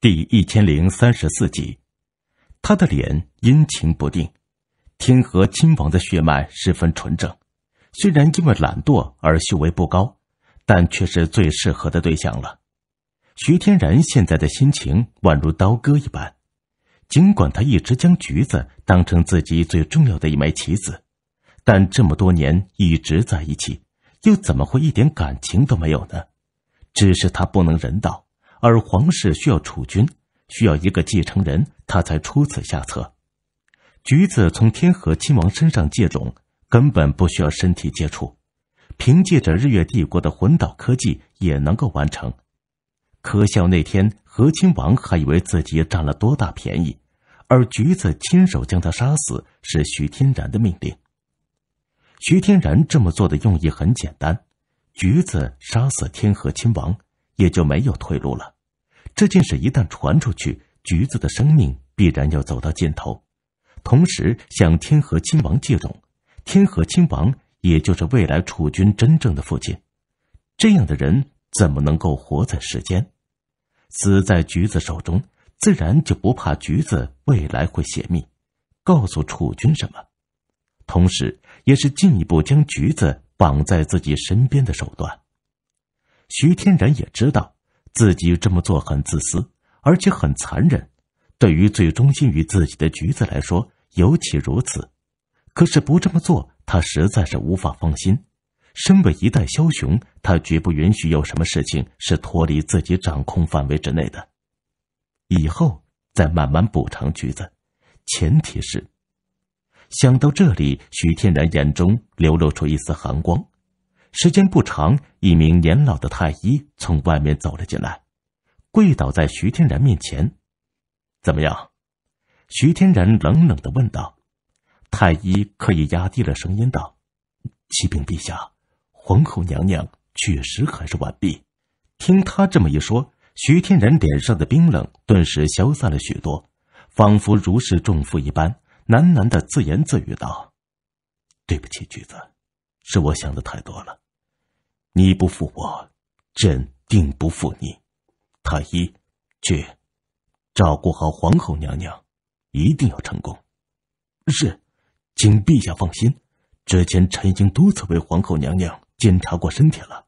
第一千零三十四集，他的脸阴晴不定。天河亲王的血脉十分纯正，虽然因为懒惰而修为不高，但却是最适合的对象了。徐天然现在的心情宛如刀割一般。尽管他一直将橘子当成自己最重要的一枚棋子，但这么多年一直在一起，又怎么会一点感情都没有呢？只是他不能人道。而皇室需要储君，需要一个继承人，他才出此下策。橘子从天河亲王身上借种，根本不需要身体接触，凭借着日月帝国的魂导科技也能够完成。可笑那天，何亲王还以为自己占了多大便宜，而橘子亲手将他杀死是徐天然的命令。徐天然这么做的用意很简单，橘子杀死天河亲王。也就没有退路了。这件事一旦传出去，橘子的生命必然要走到尽头。同时向天河亲王借种，天河亲王也就是未来储君真正的父亲，这样的人怎么能够活在世间？死在橘子手中，自然就不怕橘子未来会泄密，告诉储君什么，同时也是进一步将橘子绑在自己身边的手段。徐天然也知道，自己这么做很自私，而且很残忍。对于最忠心于自己的橘子来说，尤其如此。可是不这么做，他实在是无法放心。身为一代枭雄，他绝不允许有什么事情是脱离自己掌控范围之内的。以后再慢慢补偿橘子，前提是……想到这里，徐天然眼中流露出一丝寒光。时间不长，一名年老的太医从外面走了进来，跪倒在徐天然面前。“怎么样？”徐天然冷冷的问道。太医刻意压低了声音道：“启禀陛下，皇后娘娘确实还是完璧。”听他这么一说，徐天然脸上的冰冷顿时消散了许多，仿佛如释重负一般，喃喃的自言自语道：“对不起，橘子，是我想的太多了。”你不负我，朕定不负你。太医，去，照顾好皇后娘娘，一定要成功。是，请陛下放心。之前臣已经多次为皇后娘娘检查过身体了，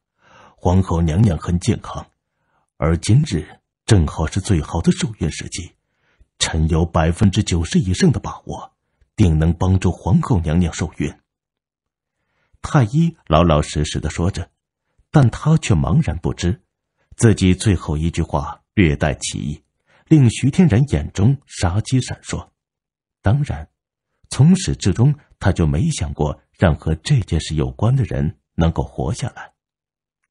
皇后娘娘很健康，而今日正好是最好的受孕时机，臣有百分之九十以上的把握，定能帮助皇后娘娘受孕。太医老老实实的说着。但他却茫然不知，自己最后一句话略带歧义，令徐天然眼中杀机闪烁。当然，从始至终，他就没想过让和这件事有关的人能够活下来。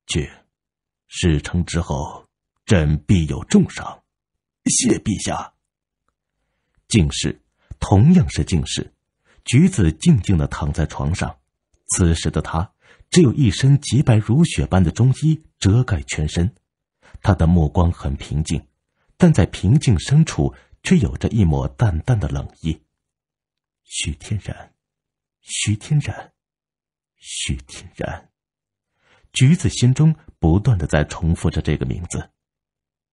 去，事成之后，朕必有重赏。谢陛下。进士，同样是进士。橘子静静的躺在床上，此时的他。只有一身洁白如雪般的中衣遮盖全身，他的目光很平静，但在平静深处却有着一抹淡淡的冷意。徐天然，徐天然，徐天然，橘子心中不断的在重复着这个名字。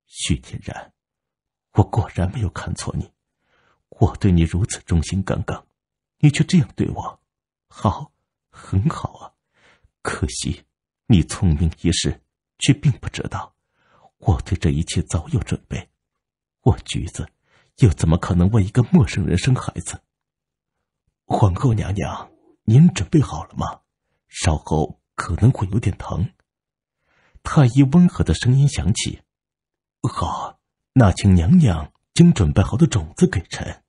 徐天然，我果然没有看错你，我对你如此忠心耿耿，你却这样对我，好，很好啊。可惜，你聪明一世，却并不知道，我对这一切早有准备。我橘子又怎么可能为一个陌生人生孩子？皇后娘娘，您准备好了吗？稍后可能会有点疼。太医温和的声音响起：“好，那请娘娘将准备好的种子给臣。”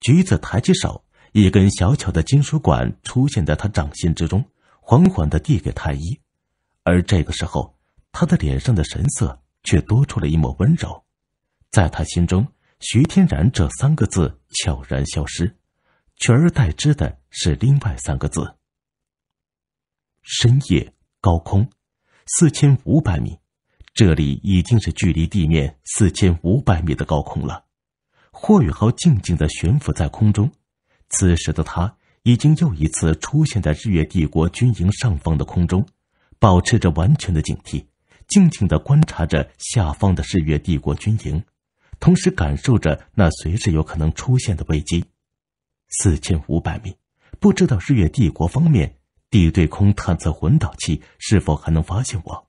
橘子抬起手，一根小巧的金属管出现在他掌心之中。缓缓的递给太医，而这个时候，他的脸上的神色却多出了一抹温柔。在他心中，“徐天然”这三个字悄然消失，取而代之的是另外三个字。深夜高空，四千五百米，这里已经是距离地面四千五百米的高空了。霍宇豪静静的悬浮在空中，此时的他。已经又一次出现在日月帝国军营上方的空中，保持着完全的警惕，静静的观察着下方的日月帝国军营，同时感受着那随时有可能出现的危机。四千五百米，不知道日月帝国方面地对空探测混导器是否还能发现我。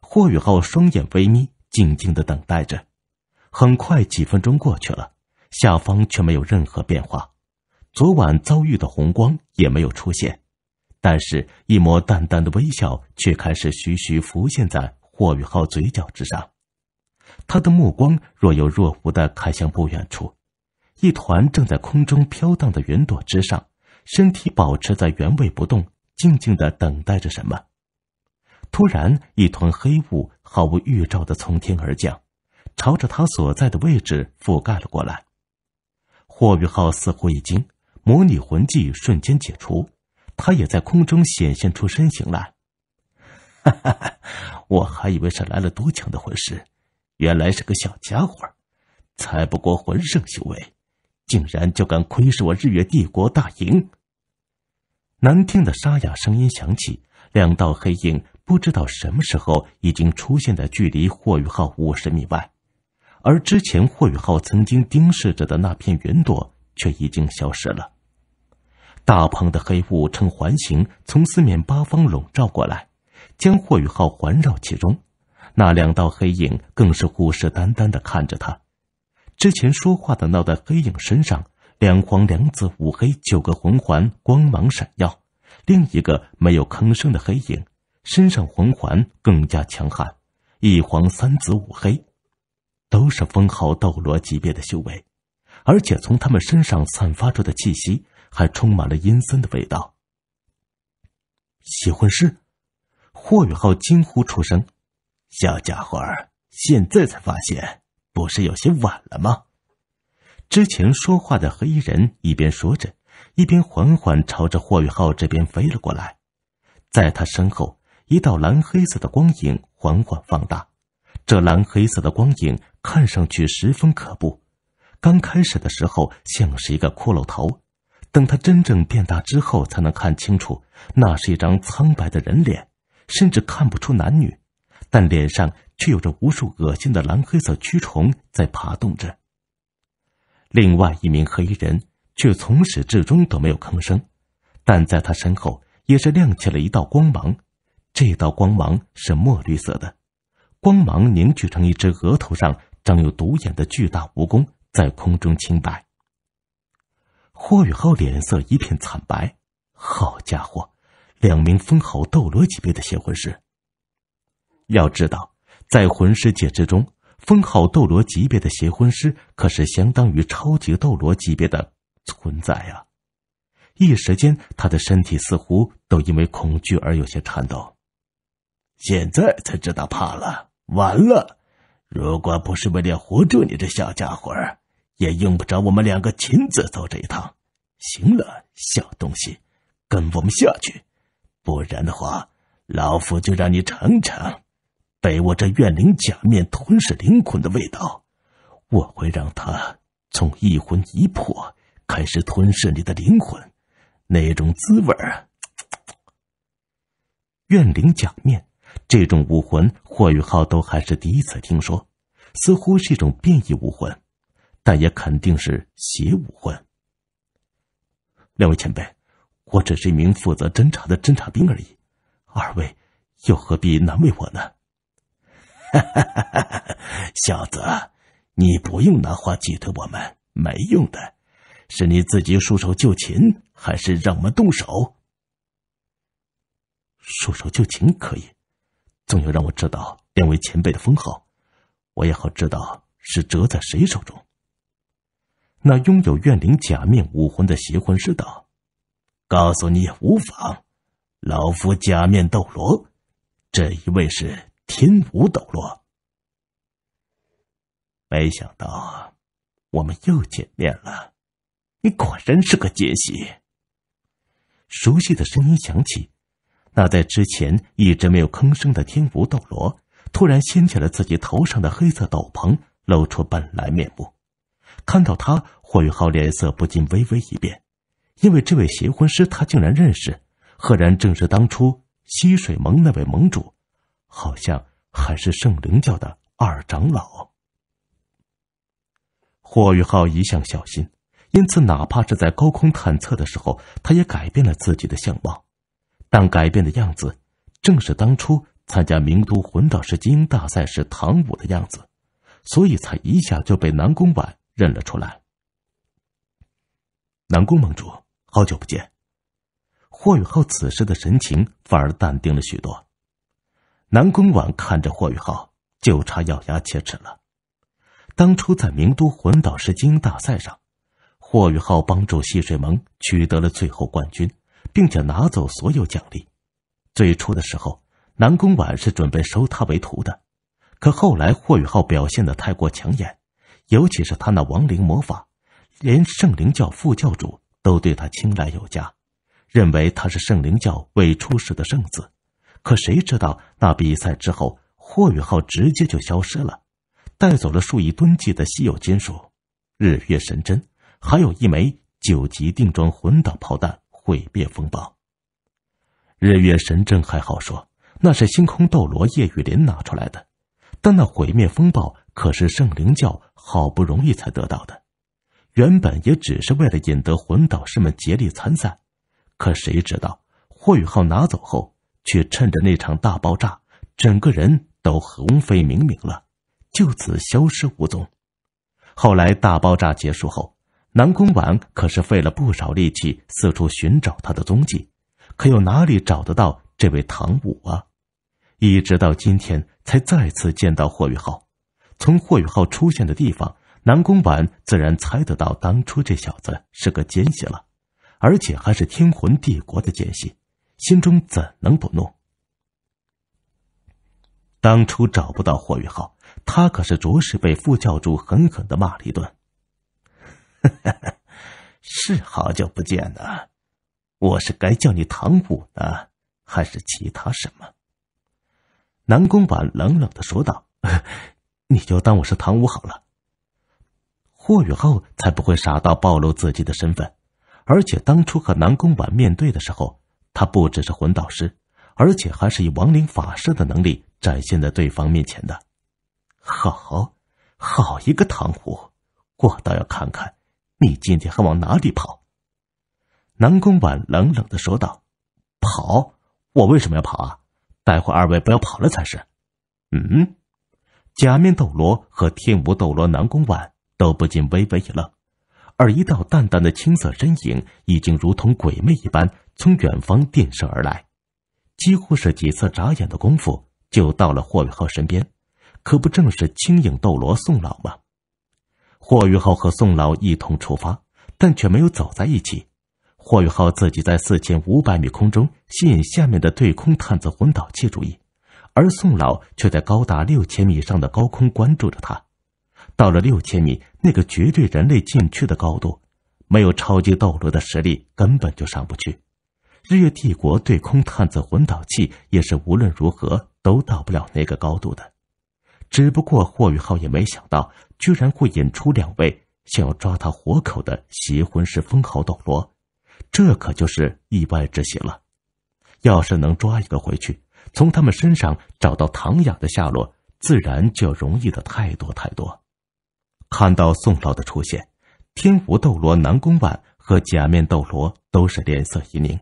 霍宇浩双眼微眯，静静的等待着。很快，几分钟过去了，下方却没有任何变化。昨晚遭遇的红光也没有出现，但是一抹淡淡的微笑却开始徐徐浮现在霍宇浩嘴角之上。他的目光若有若无的看向不远处，一团正在空中飘荡的云朵之上，身体保持在原位不动，静静的等待着什么。突然，一团黑雾毫无预兆的从天而降，朝着他所在的位置覆盖了过来。霍宇浩似乎一惊。模拟魂技瞬间解除，他也在空中显现出身形来。哈哈，我还以为是来了多强的魂师，原来是个小家伙，才不过魂圣修为，竟然就敢窥视我日月帝国大营。难听的沙哑声音响起，两道黑影不知道什么时候已经出现在距离霍雨浩五十米外，而之前霍雨浩曾经盯视着的那片云朵却已经消失了。大鹏的黑雾呈环形从四面八方笼罩过来，将霍雨浩环绕其中。那两道黑影更是虎视眈眈的看着他。之前说话的那道黑影身上两黄两紫五黑九个魂环光芒闪耀，另一个没有吭声的黑影身上魂环更加强悍，一黄三紫五黑，都是封号斗罗级别的修为，而且从他们身上散发出的气息。还充满了阴森的味道。喜魂师，霍雨浩惊呼出声：“小家伙儿，现在才发现，不是有些晚了吗？”之前说话的黑衣人一边说着，一边缓缓朝着霍雨浩这边飞了过来。在他身后，一道蓝黑色的光影缓缓放大。这蓝黑色的光影看上去十分可怖，刚开始的时候像是一个骷髅头。等他真正变大之后，才能看清楚，那是一张苍白的人脸，甚至看不出男女，但脸上却有着无数恶心的蓝黑色蛆虫在爬动着。另外一名黑衣人却从始至终都没有吭声，但在他身后也是亮起了一道光芒，这道光芒是墨绿色的，光芒凝聚成一只额头上长有独眼的巨大蜈蚣，在空中清白。霍雨浩脸色一片惨白，好家伙，两名封号斗罗级别的邪魂师。要知道，在魂师界之中，封号斗罗级别的邪魂师可是相当于超级斗罗级别的存在啊！一时间，他的身体似乎都因为恐惧而有些颤抖。现在才知道怕了，完了！如果不是为了活捉你这小家伙儿。也用不着我们两个亲自走这一趟。行了，小东西，跟我们下去，不然的话，老夫就让你尝尝被我这怨灵假面吞噬灵魂的味道。我会让他从一魂一魄开始吞噬你的灵魂，那种滋味儿。怨灵假面这种武魂，霍雨浩都还是第一次听说，似乎是一种变异武魂。但也肯定是邪武魂。两位前辈，我只是一名负责侦查的侦察兵而已，二位又何必难为我呢？哈哈哈哈哈！小子，你不用拿话挤兑我们，没用的，是你自己束手就擒，还是让我们动手？束手就擒可以，总要让我知道两位前辈的封号，我也好知道是折在谁手中。那拥有怨灵假面武魂的邪魂师道：“告诉你也无妨，老夫假面斗罗，这一位是天武斗罗。没想到，我们又见面了，你果然是个奸细。”熟悉的声音响起，那在之前一直没有吭声的天武斗罗突然掀起了自己头上的黑色斗篷，露出本来面目，看到他。霍宇浩脸色不禁微微一变，因为这位邪魂师他竟然认识，赫然正是当初西水盟那位盟主，好像还是圣灵教的二长老。霍宇浩一向小心，因此哪怕是在高空探测的时候，他也改变了自己的相貌，但改变的样子正是当初参加名都魂导师精英大赛时唐舞的样子，所以才一下就被南宫婉认了出来。南宫盟主，好久不见。霍雨浩此时的神情反而淡定了许多。南宫婉看着霍雨浩，就差咬牙切齿了。当初在名都魂导师精英大赛上，霍雨浩帮助细水盟取得了最后冠军，并且拿走所有奖励。最初的时候，南宫婉是准备收他为徒的，可后来霍雨浩表现的太过抢眼，尤其是他那亡灵魔法。连圣灵教副教主都对他青睐有加，认为他是圣灵教未出世的圣子。可谁知道，那比赛之后，霍宇浩直接就消失了，带走了数亿吨计的稀有金属，日月神针，还有一枚九级定装魂导炮弹——毁灭风暴。日月神针还好说，那是星空斗罗叶雨林拿出来的，但那毁灭风暴可是圣灵教好不容易才得到的。原本也只是为了引得魂导师们竭力参赛，可谁知道霍雨浩拿走后，却趁着那场大爆炸，整个人都横飞冥冥了，就此消失无踪。后来大爆炸结束后，南宫婉可是费了不少力气四处寻找他的踪迹，可又哪里找得到这位唐舞啊？一直到今天才再次见到霍雨浩，从霍雨浩出现的地方。南宫婉自然猜得到，当初这小子是个奸细了，而且还是天魂帝国的奸细，心中怎能不怒？当初找不到霍雨浩，他可是着实被副教主狠狠的骂了一顿。是好久不见呢，我是该叫你唐武呢，还是其他什么？南宫婉冷冷的说道：“ 你就当我是唐武好了。”霍雨浩才不会傻到暴露自己的身份，而且当初和南宫婉面对的时候，他不只是魂导师，而且还是以亡灵法师的能力展现在对方面前的。好，好一个唐虎，我倒要看看你今天还往哪里跑！南宫婉冷冷的说道：“跑？我为什么要跑啊？待会二位不要跑了才是。”嗯，假面斗罗和天武斗罗南宫婉。都不禁微微一愣，而一道淡淡的青色身影已经如同鬼魅一般从远方电射而来，几乎是几次眨眼的功夫就到了霍雨浩身边。可不正是轻影斗罗宋老吗？霍雨浩和宋老一同出发，但却没有走在一起。霍雨浩自己在四千五百米空中吸引下面的对空探测魂导器注意，而宋老却在高达六千米上的高空关注着他。到了六千米，那个绝对人类禁区的高度，没有超级斗罗的实力根本就上不去。日月帝国对空探测魂导器也是无论如何都到不了那个高度的。只不过霍雨浩也没想到，居然会引出两位想要抓他活口的邪魂师封号斗罗，这可就是意外之喜了。要是能抓一个回去，从他们身上找到唐雅的下落，自然就要容易的太多太多。看到宋老的出现，天狐斗罗南宫婉和假面斗罗都是脸色一凝，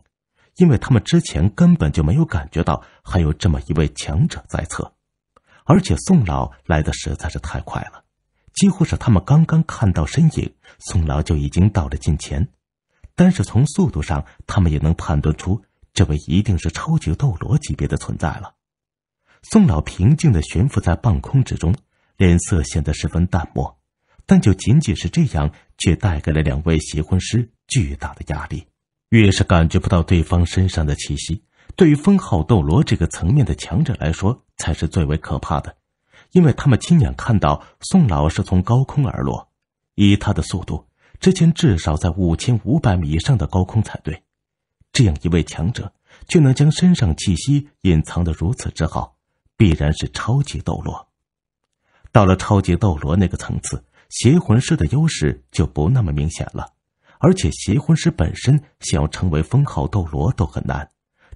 因为他们之前根本就没有感觉到还有这么一位强者在侧，而且宋老来的实在是太快了，几乎是他们刚刚看到身影，宋老就已经到了近前。但是从速度上，他们也能判断出这位一定是超级斗罗级别的存在了。宋老平静的悬浮在半空之中，脸色显得十分淡漠。但就仅仅是这样，却带给了两位邪魂师巨大的压力。越是感觉不到对方身上的气息，对于封号斗罗这个层面的强者来说，才是最为可怕的。因为他们亲眼看到宋老是从高空而落，以他的速度，之前至少在五千五百米以上的高空才对。这样一位强者，却能将身上气息隐藏的如此之好，必然是超级斗罗。到了超级斗罗那个层次。邪魂师的优势就不那么明显了，而且邪魂师本身想要成为封号斗罗都很难，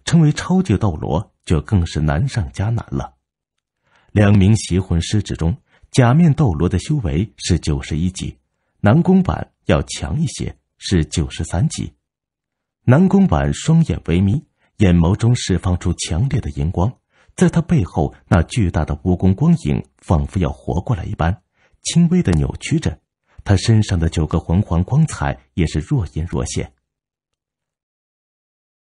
成为超级斗罗就更是难上加难了。两名邪魂师之中，假面斗罗的修为是九十一级，南宫婉要强一些，是九十三级。南宫婉双眼微眯，眼眸中释放出强烈的荧光，在他背后那巨大的蜈蚣光影仿佛要活过来一般。轻微的扭曲着，他身上的九个魂环光彩也是若隐若现。